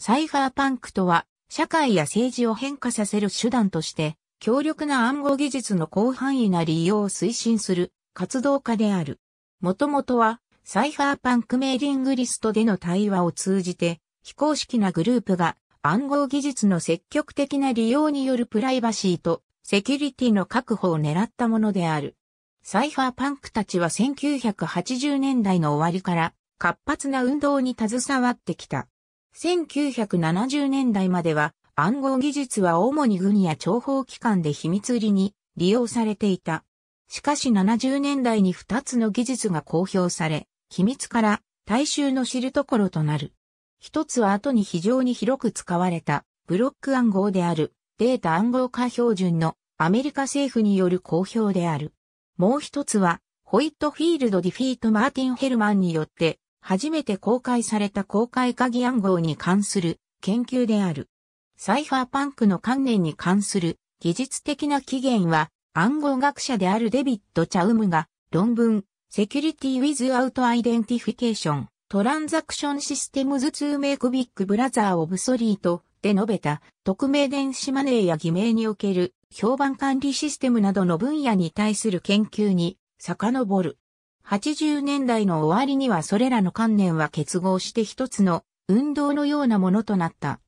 サイファーパンクとは、社会や政治を変化させる手段として、強力な暗号技術の広範囲な利用を推進する活動家である。もともとは、サイファーパンクメーリングリストでの対話を通じて、非公式なグループが暗号技術の積極的な利用によるプライバシーとセキュリティの確保を狙ったものである。サイファーパンクたちは1980年代の終わりから活発な運動に携わってきた。1970年代までは暗号技術は主に軍や諜報機関で秘密裏に利用されていた。しかし70年代に2つの技術が公表され、秘密から大衆の知るところとなる。一つは後に非常に広く使われたブロック暗号であるデータ暗号化標準のアメリカ政府による公表である。もう一つはホイットフィールド・ディフィート・マーティン・ヘルマンによって初めて公開された公開鍵暗号に関する研究である。サイファーパンクの観念に関する技術的な起源は暗号学者であるデビッド・チャウムが論文セキュリティ・ウィズ・アウト・アイデンティフィケーショントランザクションシステムズ・ツー・メイク・ビッグ・ブラザー・オブ・ソリートで述べた匿名電子マネーや偽名における評判管理システムなどの分野に対する研究に遡る。80年代の終わりにはそれらの観念は結合して一つの運動のようなものとなった。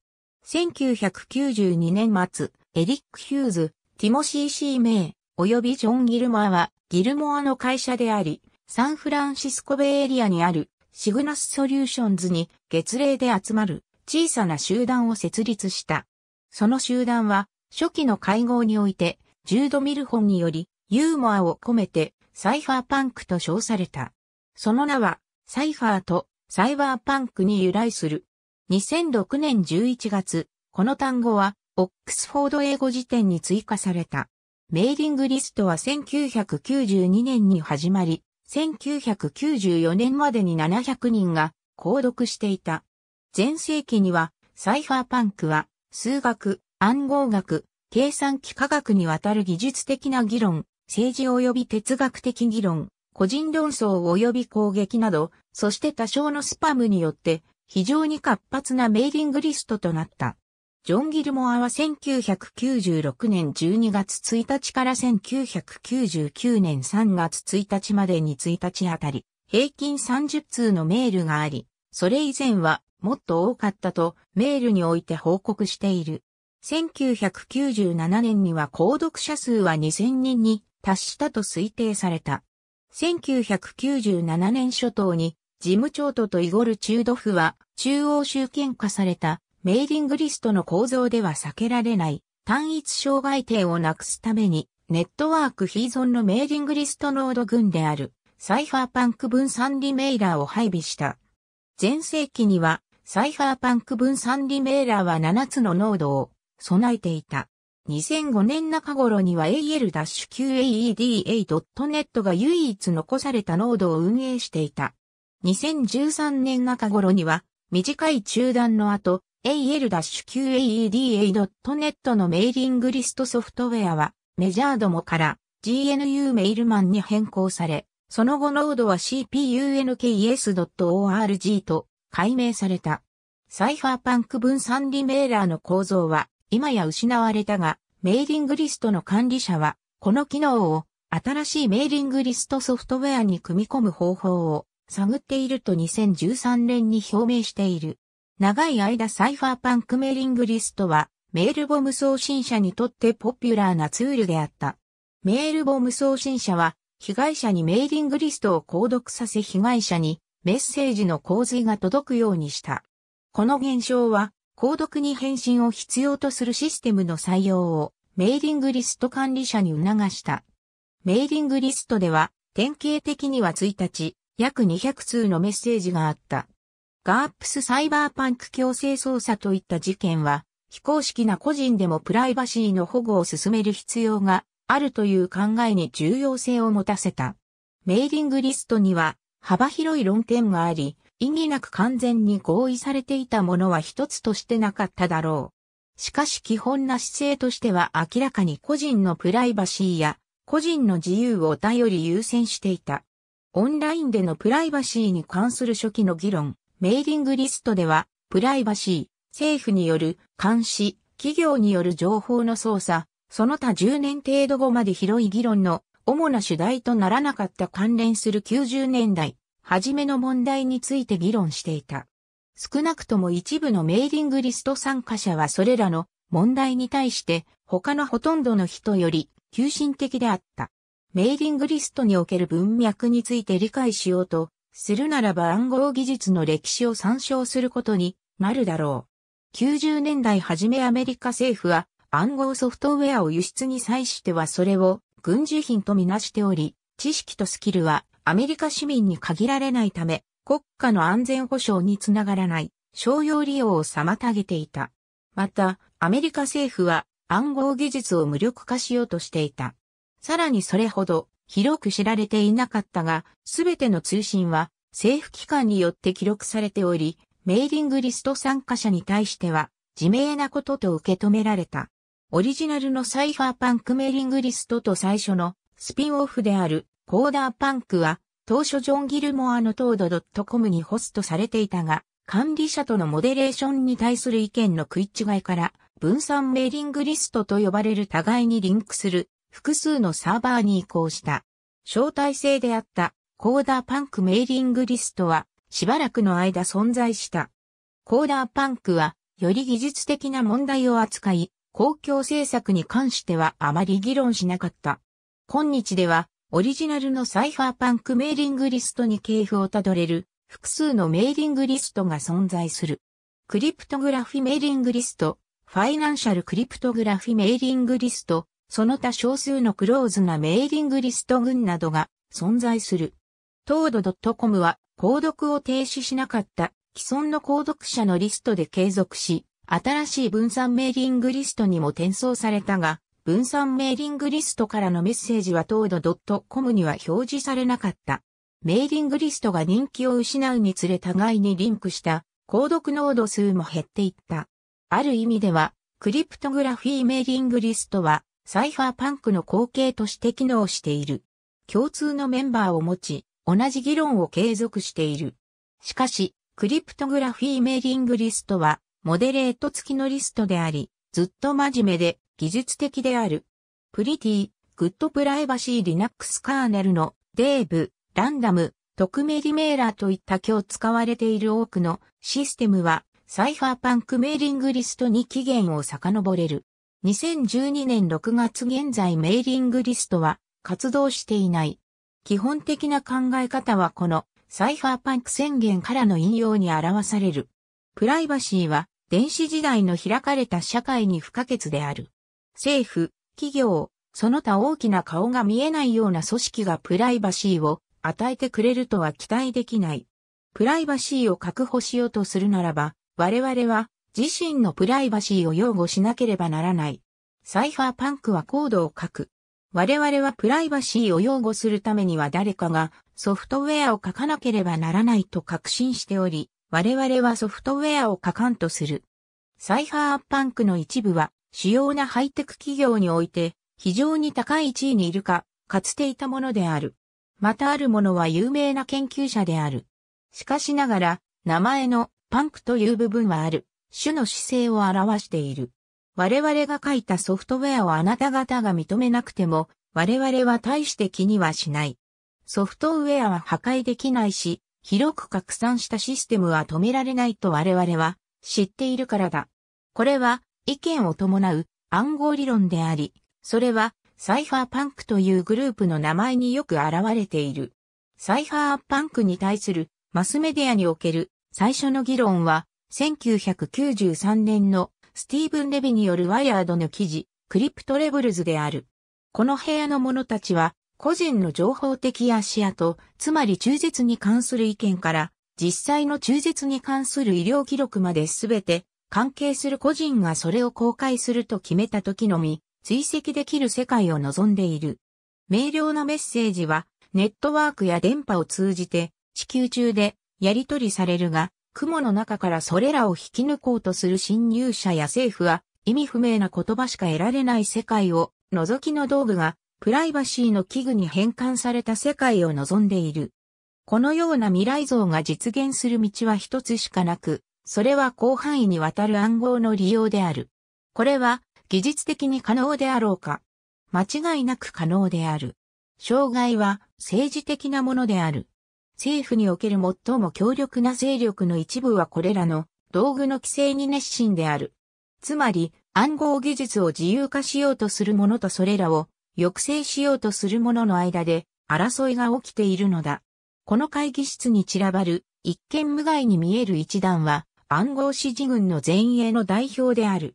1992年末、エリック・ヒューズ、ティモシー・シー・メイ、及びジョン・ギルモアは、ギルモアの会社であり、サンフランシスコベイエリアにあるシグナスソリューションズに月例で集まる小さな集団を設立した。その集団は初期の会合においてジュード・ミルホンによりユーモアを込めてサイファーパンクと称された。その名は、サイファーとサイバーパンクに由来する。2006年11月、この単語は、オックスフォード英語辞典に追加された。メーリングリストは1992年に始まり、1994年までに700人が購読していた。前世紀には、サイファーパンクは、数学、暗号学、計算機科学にわたる技術的な議論、政治及び哲学的議論、個人論争及び攻撃など、そして多少のスパムによって、非常に活発なメーリングリストとなった。ジョン・ギルモアは1996年12月1日から1999年3月1日までに1日あたり、平均30通のメールがあり、それ以前はもっと多かったとメールにおいて報告している。1997年には購読者数は2000人に達したと推定された。1997年初頭に、事務長ととイゴル・チュードフは、中央集権化された、メーリングリストの構造では避けられない、単一障害点をなくすために、ネットワーク非存のメーリングリストノード群である、サイファーパンク分散リメイラーを配備した。前世紀には、サイファーパンク分散リメイラーは7つのノードを備えていた。2005年中頃には AL-QAEDA.net が唯一残されたノードを運営していた。2013年中頃には短い中断の後、AL-QAEDA.net のメーリングリストソフトウェアはメジャーどもから GNU メイルマンに変更され、その後ノードは cpunks.org と改名された。サイファーパンク分散リメーラーの構造は今や失われたが、メーリングリストの管理者は、この機能を新しいメーリングリストソフトウェアに組み込む方法を探っていると2013年に表明している。長い間サイファーパンクメーリングリストはメールボム送信者にとってポピュラーなツールであった。メールボム送信者は被害者にメーリングリストを購読させ被害者にメッセージの洪水が届くようにした。この現象は購読に返信を必要とするシステムの採用をメーリングリスト管理者に促した。メーリングリストでは典型的には1日約200通のメッセージがあった。ガープスサイバーパンク強制捜査といった事件は非公式な個人でもプライバシーの保護を進める必要があるという考えに重要性を持たせた。メーリングリストには幅広い論点があり、意義なく完全に合意されていたものは一つとしてなかっただろう。しかし基本な姿勢としては明らかに個人のプライバシーや個人の自由を頼り優先していた。オンラインでのプライバシーに関する初期の議論、メーリングリストでは、プライバシー、政府による監視、企業による情報の操作、その他10年程度後まで広い議論の主な主題とならなかった関連する90年代初めの問題について議論していた。少なくとも一部のメーリングリスト参加者はそれらの問題に対して他のほとんどの人より求心的であった。メーリングリストにおける文脈について理解しようとするならば暗号技術の歴史を参照することになるだろう。90年代初めアメリカ政府は暗号ソフトウェアを輸出に際してはそれを軍需品とみなしており、知識とスキルはアメリカ市民に限られないため、国家の安全保障につながらない商用利用を妨げていた。また、アメリカ政府は暗号技術を無力化しようとしていた。さらにそれほど広く知られていなかったが、すべての通信は政府機関によって記録されており、メーリングリスト参加者に対しては自明なことと受け止められた。オリジナルのサイファーパンクメーリングリストと最初のスピンオフであるコーダーパンクは、当初ジョン・ギルモアのトード .com にホストされていたが、管理者とのモデレーションに対する意見の食い違いから、分散メーリングリストと呼ばれる互いにリンクする複数のサーバーに移行した。招待制であったコーダーパンクメーリングリストはしばらくの間存在した。コーダーパンクはより技術的な問題を扱い、公共政策に関してはあまり議論しなかった。今日ではオリジナルのサイファーパンクメーリングリストに系譜をたどれる複数のメーリングリストが存在する。クリプトグラフィメーリングリスト、ファイナンシャルクリプトグラフィメーリングリスト、その他少数のクローズなメーリングリスト群などが存在する。東土 .com は、購読を停止しなかった既存の購読者のリストで継続し、新しい分散メーリングリストにも転送されたが、分散メーリングリストからのメッセージは東土 .com には表示されなかった。メーリングリストが人気を失うにつれ互いにリンクした購読濃度数も減っていった。ある意味では、クリプトグラフィーメーリングリストはサイファーパンクの後継として機能している。共通のメンバーを持ち、同じ議論を継続している。しかし、クリプトグラフィーメーリングリストは、モデレート付きのリストであり、ずっと真面目で技術的である。プリティ、グッドプライバシー Linux カーネルのデーブ、ランダム、匿名リメーラーといった今日使われている多くのシステムはサイファーパンクメーリングリストに期限を遡れる。2012年6月現在メーリングリストは活動していない。基本的な考え方はこのサイファーパンク宣言からの引用に表される。プライバシーは電子時代の開かれた社会に不可欠である。政府、企業、その他大きな顔が見えないような組織がプライバシーを与えてくれるとは期待できない。プライバシーを確保しようとするならば、我々は自身のプライバシーを擁護しなければならない。サイファーパンクはコードを書く。我々はプライバシーを擁護するためには誰かがソフトウェアを書かなければならないと確信しており、我々はソフトウェアを書かんとする。サイファーパンクの一部は主要なハイテク企業において非常に高い地位にいるか、かつていたものである。またあるものは有名な研究者である。しかしながら、名前のパンクという部分はある、種の姿勢を表している。我々が書いたソフトウェアをあなた方が認めなくても、我々は大して気にはしない。ソフトウェアは破壊できないし、広く拡散したシステムは止められないと我々は知っているからだ。これは意見を伴う暗号理論であり、それはサイファーパンクというグループの名前によく現れている。サイファーパンクに対するマスメディアにおける最初の議論は1993年のスティーブン・レビによるワイヤードの記事、クリプトレブルズである。この部屋の者たちは、個人の情報的足跡、つまり中絶に関する意見から、実際の中絶に関する医療記録まで全て、関係する個人がそれを公開すると決めた時のみ、追跡できる世界を望んでいる。明瞭なメッセージは、ネットワークや電波を通じて、地球中でやり取りされるが、雲の中からそれらを引き抜こうとする侵入者や政府は、意味不明な言葉しか得られない世界を、覗きの道具が、プライバシーの器具に変換された世界を望んでいる。このような未来像が実現する道は一つしかなく、それは広範囲にわたる暗号の利用である。これは技術的に可能であろうか。間違いなく可能である。障害は政治的なものである。政府における最も強力な勢力の一部はこれらの道具の規制に熱心である。つまり、暗号技術を自由化しようとする者とそれらを抑制しようとする者の間で争いが起きているのだ。この会議室に散らばる一見無害に見える一団は暗号指示軍の前衛の代表である。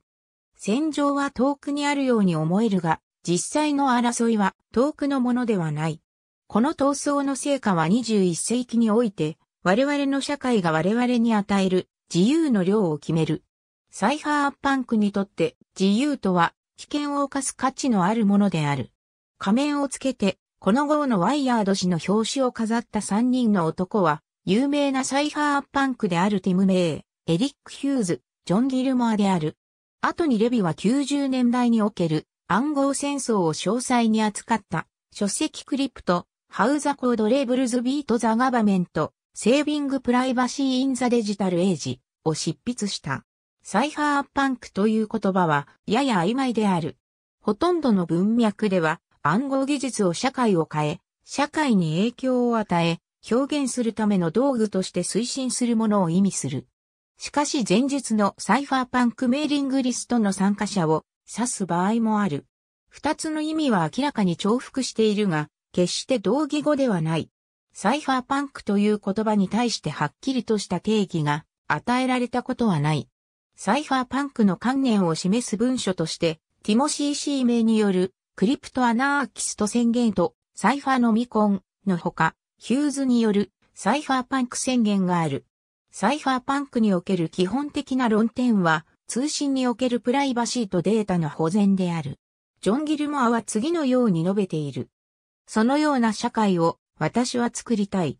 戦場は遠くにあるように思えるが、実際の争いは遠くのものではない。この闘争の成果は21世紀において、我々の社会が我々に与える自由の量を決める。サイハーパンクにとって自由とは危険を犯す価値のあるものである。仮面をつけて、この号のワイヤード氏の表紙を飾った3人の男は、有名なサイハーパンクであるティム・メイ、エリック・ヒューズ、ジョン・ギルモアである。後にレビは90年代における暗号戦争を詳細に扱った書籍クリプト、ハウザ・コード・レーブルズ・ビート・ザ・ガバメント、セービング・プライバシー・イン・ザ・デジタル・エイジを執筆した。サイハーパンクという言葉はやや曖昧である。ほとんどの文脈では暗号技術を社会を変え、社会に影響を与え、表現するための道具として推進するものを意味する。しかし前述のサイファーパンクメーリングリストの参加者を指す場合もある。二つの意味は明らかに重複しているが、決して同義語ではない。サイファーパンクという言葉に対してはっきりとした定義が与えられたことはない。サイファーパンクの観念を示す文書として、ティモシー・シーメイによるクリプトアナーキスト宣言とサイファーのミコンのほか、ヒューズによるサイファーパンク宣言がある。サイファーパンクにおける基本的な論点は、通信におけるプライバシーとデータの保全である。ジョン・ギルモアは次のように述べている。そのような社会を私は作りたい。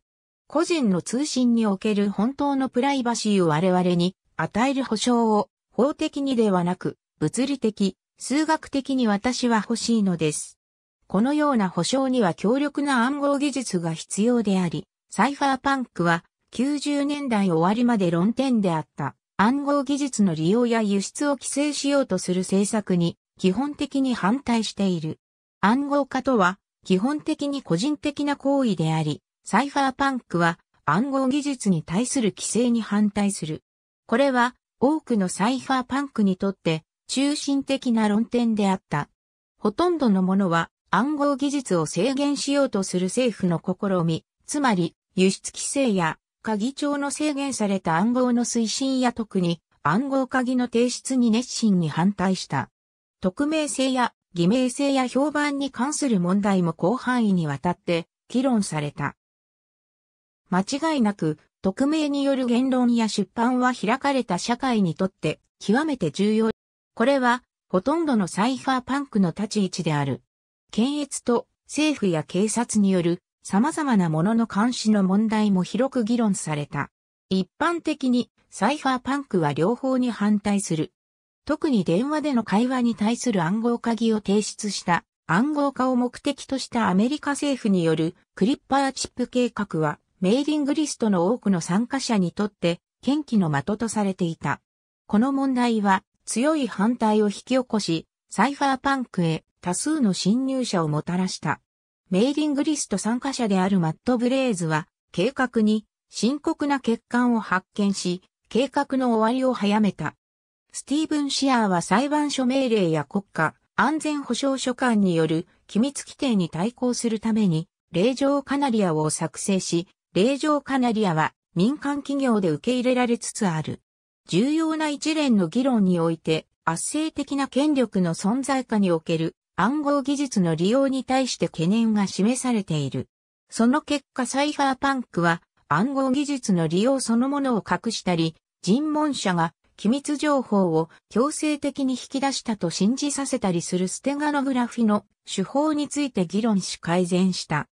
個人の通信における本当のプライバシーを我々に与える保障を法的にではなく物理的、数学的に私は欲しいのです。このような保障には強力な暗号技術が必要であり、サイファーパンクは90年代終わりまで論点であった暗号技術の利用や輸出を規制しようとする政策に基本的に反対している。暗号化とは基本的に個人的な行為であり、サイファーパンクは暗号技術に対する規制に反対する。これは多くのサイファーパンクにとって中心的な論点であった。ほとんどのものは暗号技術を制限しようとする政府の試み、つまり輸出規制や鍵長の制限された暗号の推進や特に暗号鍵の提出に熱心に反対した。匿名性や偽名性や評判に関する問題も広範囲にわたって議論された。間違いなく、匿名による言論や出版は開かれた社会にとって極めて重要。これは、ほとんどのサイファーパンクの立ち位置である。検閲と政府や警察による様々なものの監視の問題も広く議論された。一般的にサイファーパンクは両方に反対する。特に電話での会話に対する暗号鍵を提出した暗号化を目的としたアメリカ政府によるクリッパーチップ計画はメーリングリストの多くの参加者にとって嫌気の的とされていた。この問題は強い反対を引き起こし、サイファーパンクへ多数の侵入者をもたらした。メーリングリスト参加者であるマット・ブレイズは、計画に深刻な欠陥を発見し、計画の終わりを早めた。スティーブン・シアーは裁判所命令や国家安全保障所管による機密規定に対抗するために、令状カナリアを作成し、令状カナリアは民間企業で受け入れられつつある。重要な一連の議論において、圧政的な権力の存在下における暗号技術の利用に対して懸念が示されている。その結果サイファーパンクは暗号技術の利用そのものを隠したり、尋問者が機密情報を強制的に引き出したと信じさせたりするステガノグラフィの手法について議論し改善した。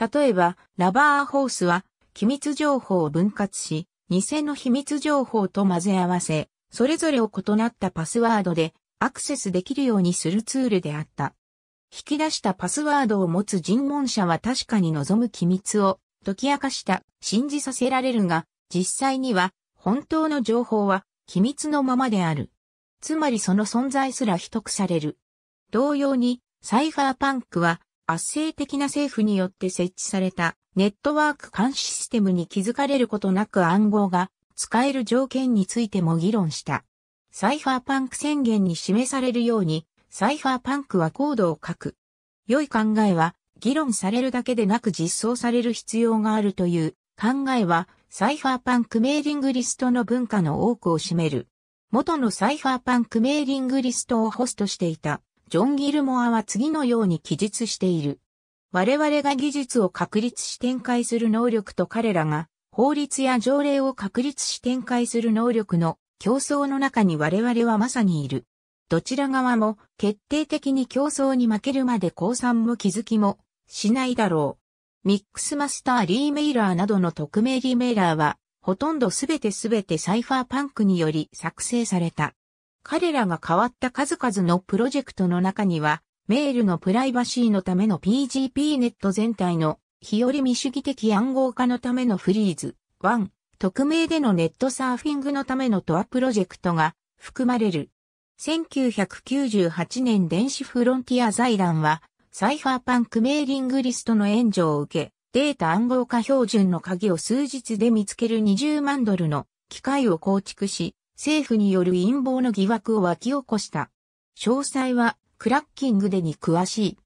例えば、ラバーホースは機密情報を分割し、偽の秘密情報と混ぜ合わせ、それぞれを異なったパスワードでアクセスできるようにするツールであった。引き出したパスワードを持つ尋問者は確かに望む機密を解き明かした、信じさせられるが、実際には本当の情報は機密のままである。つまりその存在すら秘匿される。同様に、サイファーパンクは圧政的な政府によって設置されたネットワーク監視システムに気づかれることなく暗号が使える条件についても議論した。サイファーパンク宣言に示されるように、サイファーパンクはコードを書く。良い考えは、議論されるだけでなく実装される必要があるという考えは、サイファーパンクメーリングリストの文化の多くを占める。元のサイファーパンクメーリングリストをホストしていた、ジョン・ギルモアは次のように記述している。我々が技術を確立し展開する能力と彼らが法律や条例を確立し展開する能力の競争の中に我々はまさにいる。どちら側も決定的に競争に負けるまで降参も気づきもしないだろう。ミックスマスターリーメイラーなどの匿名リメイラーは、ほとんどすべてすべてサイファーパンクにより作成された。彼らが変わった数々のプロジェクトの中には、メールのプライバシーのための PGP ネット全体の日和未主義的暗号化のためのフリーズ、1、匿名でのネットサーフィングのためのトアプロジェクトが含まれる。1998年電子フロンティア財団は、サイファーパンクメーリングリストの援助を受け、データ暗号化標準の鍵を数日で見つける20万ドルの機械を構築し、政府による陰謀の疑惑を湧き起こした。詳細はクラッキングでに詳しい。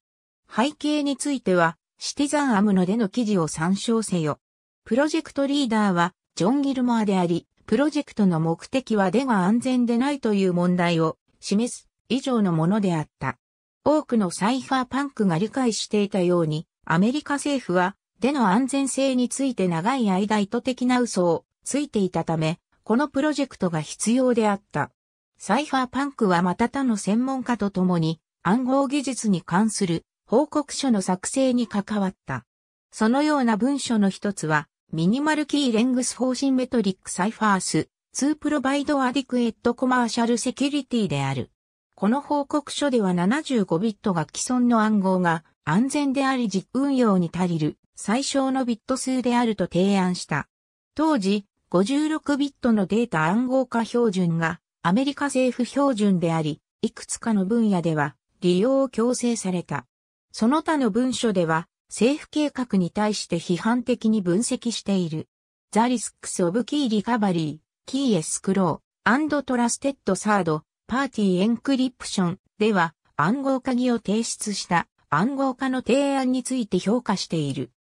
背景については、シティザンアムノでの記事を参照せよ。プロジェクトリーダーは、ジョン・ギルモアであり、プロジェクトの目的は出が安全でないという問題を示す以上のものであった。多くのサイファーパンクが理解していたように、アメリカ政府は、出の安全性について長い間意図的な嘘をついていたため、このプロジェクトが必要であった。サイファーパンクはまた他の専門家と共に暗号技術に関する報告書の作成に関わった。そのような文書の一つはミニマルキーレングスフォーシンメトリックサイファース、2プロバイドアディクエットコマーシャルセキュリティである。この報告書では75ビットが既存の暗号が安全であり実運用に足りる最小のビット数であると提案した。当時、56ビットのデータ暗号化標準がアメリカ政府標準であり、いくつかの分野では利用を強制された。その他の文書では、政府計画に対して批判的に分析している。ザリスクス・オブ・キー・リカバリー、キー・エス・クロー、アンド・トラステッド・サード、パーティー・エンクリプションでは暗号化を提出した暗号化の提案について評価している。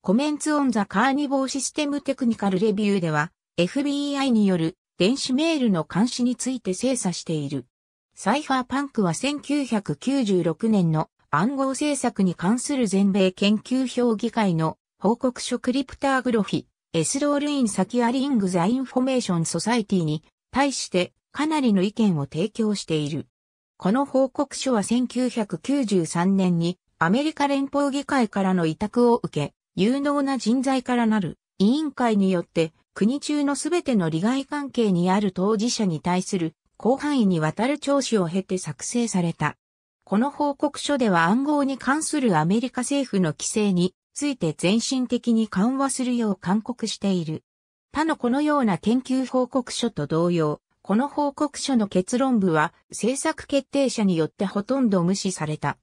コメンツ・オン・ザ・カーニボー・システム・テクニカル・レビューでは FBI による電子メールの監視について精査している。サイファーパンクは1996年の暗号政策に関する全米研究評議会の報告書クリプターグロフィ、エスロールインサキアリングザインフォメーションソサイティに対してかなりの意見を提供している。この報告書は1993年にアメリカ連邦議会からの委託を受け、有能な人材からなる委員会によって国中のすべての利害関係にある当事者に対する広範囲にわたる聴取を経て作成された。この報告書では暗号に関するアメリカ政府の規制について全身的に緩和するよう勧告している。他のこのような研究報告書と同様、この報告書の結論部は政策決定者によってほとんど無視された。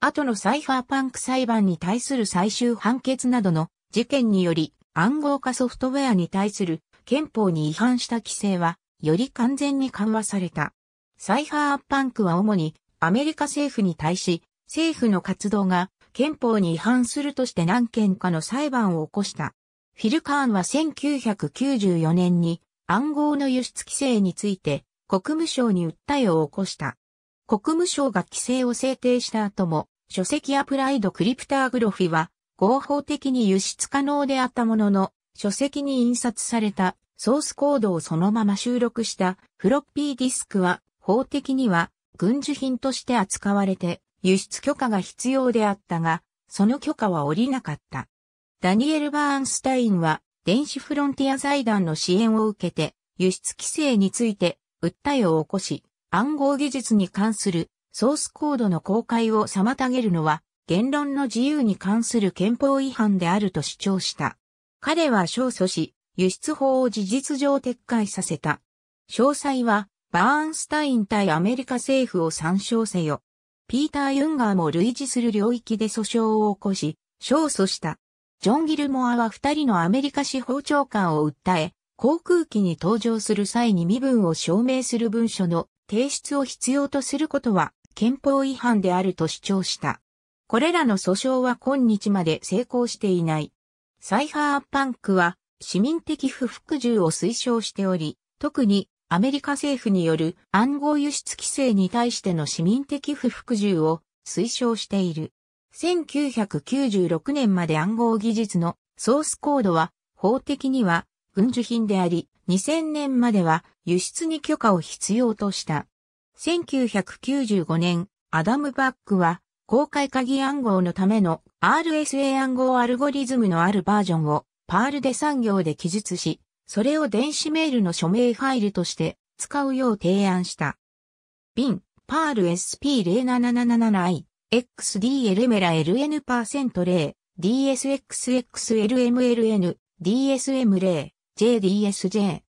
後のサイファーパンク裁判に対する最終判決などの事件により暗号化ソフトウェアに対する憲法に違反した規制はより完全に緩和された。サイファーパンクは主にアメリカ政府に対し、政府の活動が憲法に違反するとして何件かの裁判を起こした。フィル・カーンは1994年に暗号の輸出規制について国務省に訴えを起こした。国務省が規制を制定した後も、書籍アプライドクリプターグロフィは合法的に輸出可能であったものの、書籍に印刷されたソースコードをそのまま収録したフロッピーディスクは法的には軍需品として扱われて輸出許可が必要であったが、その許可は下りなかった。ダニエル・バーンスタインは電子フロンティア財団の支援を受けて輸出規制について訴えを起こし、暗号技術に関するソースコードの公開を妨げるのは言論の自由に関する憲法違反であると主張した。彼は勝訴し、輸出法を事実上撤回させた。詳細はバーンスタイン対アメリカ政府を参照せよ。ピーター・ユンガーも類似する領域で訴訟を起こし、勝訴した。ジョン・ギルモアは二人のアメリカ司法長官を訴え、航空機に搭乗する際に身分を証明する文書の提出を必要とすることは憲法違反であると主張した。これらの訴訟は今日まで成功していない。サイハーパンクは市民的不服従を推奨しており、特にアメリカ政府による暗号輸出規制に対しての市民的不服従を推奨している。1996年まで暗号技術のソースコードは法的には軍需品であり、2000年までは輸出に許可を必要とした。1995年、アダム・バックは公開鍵暗号のための RSA 暗号アルゴリズムのあるバージョンをパールで産業で記述し、それを電子メールの署名ファイルとして使うよう提案した。ン、パール SP0777i、XDL メラ LN%0、DSXXLMLN、DSM0、JDSJ。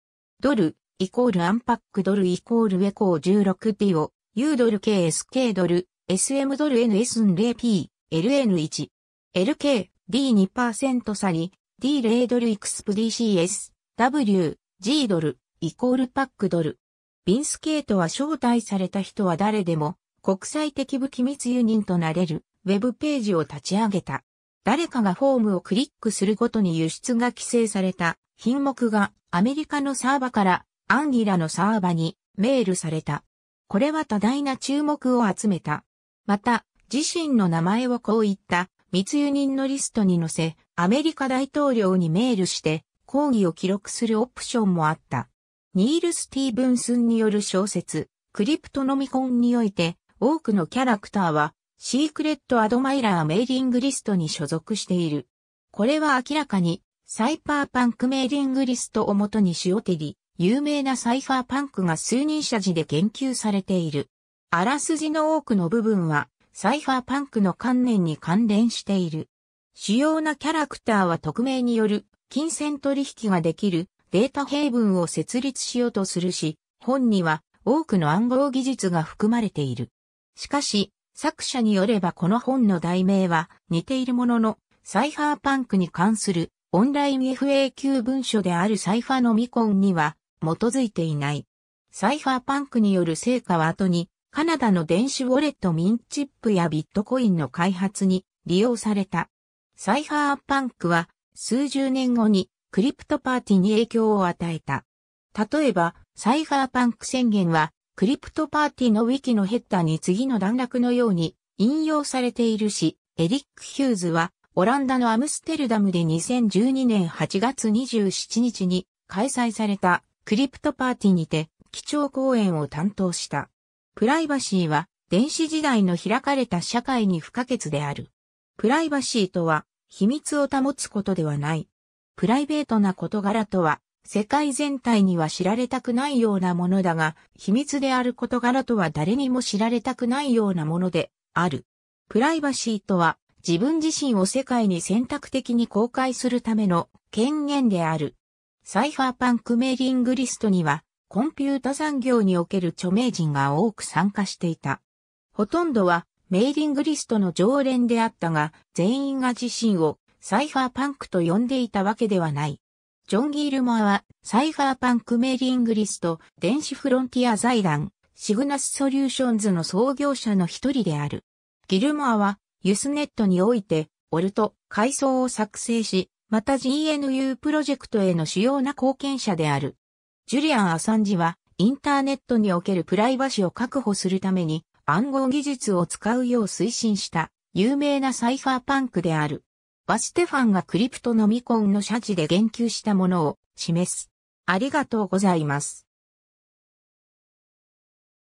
ドル、イコールアンパックドルイコールウェコー 16P を、U ドル KSK ドル、SM ドル NS0P、LN1。LK、D2% 差に、D0 ドル XPDCS。W、G ドル、イコールパックドル。ビンスケートは招待された人は誰でも国際的武器密輸人となれるウェブページを立ち上げた。誰かがフォームをクリックするごとに輸出が規制された品目がアメリカのサーバからアンギラのサーバにメールされた。これは多大な注目を集めた。また、自身の名前をこういった密輸人のリストに載せ、アメリカ大統領にメールして、講義を記録するオプションもあった。ニール・スティーブンスンによる小説、クリプトノミコンにおいて、多くのキャラクターは、シークレット・アドマイラー・メイリングリストに所属している。これは明らかに、サイパーパンクメイリングリストをもとに塩照り、有名なサイファーパンクが数人者字で言及されている。あらすじの多くの部分は、サイファーパンクの観念に関連している。主要なキャラクターは匿名による金銭取引ができるデータ平文を設立しようとするし、本には多くの暗号技術が含まれている。しかし、作者によればこの本の題名は似ているものの、サイファーパンクに関するオンライン FAQ 文書であるサイファのミコンには基づいていない。サイファーパンクによる成果は後に、カナダの電子ウォレットミンチップやビットコインの開発に利用された。サイファーパンクは数十年後にクリプトパーティに影響を与えた。例えば、サイファーパンク宣言は、クリプトパーティのウィキのヘッダーに次の段落のように引用されているし、エリック・ヒューズは、オランダのアムステルダムで2012年8月27日に開催されたクリプトパーティにて基調講演を担当した。プライバシーは電子時代の開かれた社会に不可欠である。プライバシーとは秘密を保つことではない。プライベートな事柄とは、世界全体には知られたくないようなものだが、秘密である事柄とは誰にも知られたくないようなものである。プライバシーとは、自分自身を世界に選択的に公開するための権限である。サイファーパンクメーリングリストには、コンピュータ産業における著名人が多く参加していた。ほとんどはメーリングリストの常連であったが、全員が自身をサイファーパンクと呼んでいたわけではない。ジョン・ギールモアは、サイファーパンクメーリングリスト、電子フロンティア財団、シグナスソリューションズの創業者の一人である。ギルモアは、ユスネットにおいて、オルト、階層を作成し、また GNU プロジェクトへの主要な貢献者である。ジュリアン・アサンジは、インターネットにおけるプライバシーを確保するために、暗号技術を使うよう推進した有名なサイファーパンクである。バステファンがクリプトノミコンの社地で言及したものを示す。ありがとうございます。